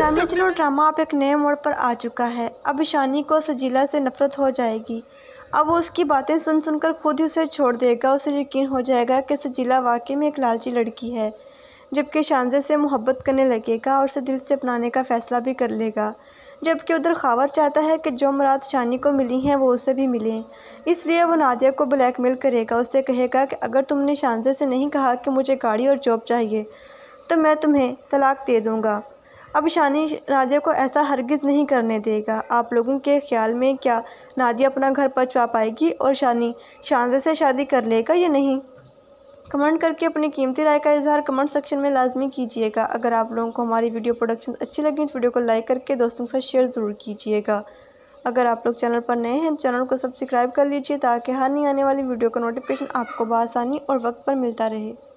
ड्रामे चलो ड्रामा अब एक नए मोड़ पर आ चुका है अब शानी को सजीला से नफरत हो जाएगी अब वो उसकी बातें सुन सुनकर खुद ही उसे छोड़ देगा उसे यकीन हो जाएगा कि सजीला वाकई में एक लालची लड़की है जबकि शानजे से मोहब्बत करने लगेगा और उसे दिल से अपनाने का फ़ैसला भी कर लेगा जबकि उधर खावर चाहता है कि जो मुराद शानी को मिली हैं वो उसे भी मिलें इसलिए वो नादिया को ब्लैकमेल करेगा उसे कहेगा कि अगर तुमने शानजे से नहीं कहा कि मुझे गाड़ी और जॉब चाहिए तो मैं तुम्हें तलाक दे दूँगा अब शानी नादिया को ऐसा हरगिज़ नहीं करने देगा आप लोगों के ख्याल में क्या नादिया अपना घर पर चुप पाएगी और शानी शानजे से शादी कर लेगा या नहीं कमेंट करके अपनी कीमती राय का इजहार कमेंट सेक्शन में लाजमी कीजिएगा अगर आप लोगों को हमारी वीडियो प्रोडक्शन अच्छी लगी तो वीडियो को लाइक करके दोस्तों के साथ शेयर ज़रूर कीजिएगा अगर आप लोग चैनल पर नए हैं तो चैनल को सब्सक्राइब कर लीजिए ताकि हर नहीं आने वाली वीडियो का नोटिफिकेशन आपको बसानी और वक्त पर मिलता रहे